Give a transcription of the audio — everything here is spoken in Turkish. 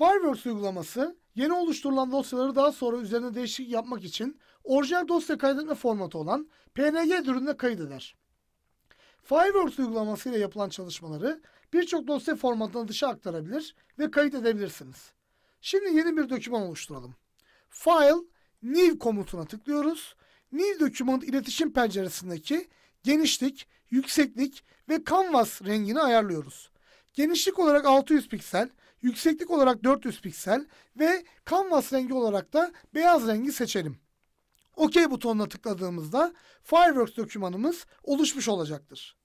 Fireworks uygulaması yeni oluşturulan dosyaları daha sonra üzerine değişiklik yapmak için orijinal dosya kaydetme formatı olan PNG türünde kaydeder. Fireworks uygulaması ile yapılan çalışmaları birçok dosya formatına dışa aktarabilir ve kayıt edebilirsiniz. Şimdi yeni bir doküman oluşturalım. File, New komutuna tıklıyoruz. New Document iletişim penceresindeki genişlik, yükseklik ve canvas rengini ayarlıyoruz. Genişlik olarak 600 piksel, Yükseklik olarak 400 piksel ve kanvas rengi olarak da beyaz rengi seçelim. OK butonuna tıkladığımızda Fireworks dokümanımız oluşmuş olacaktır.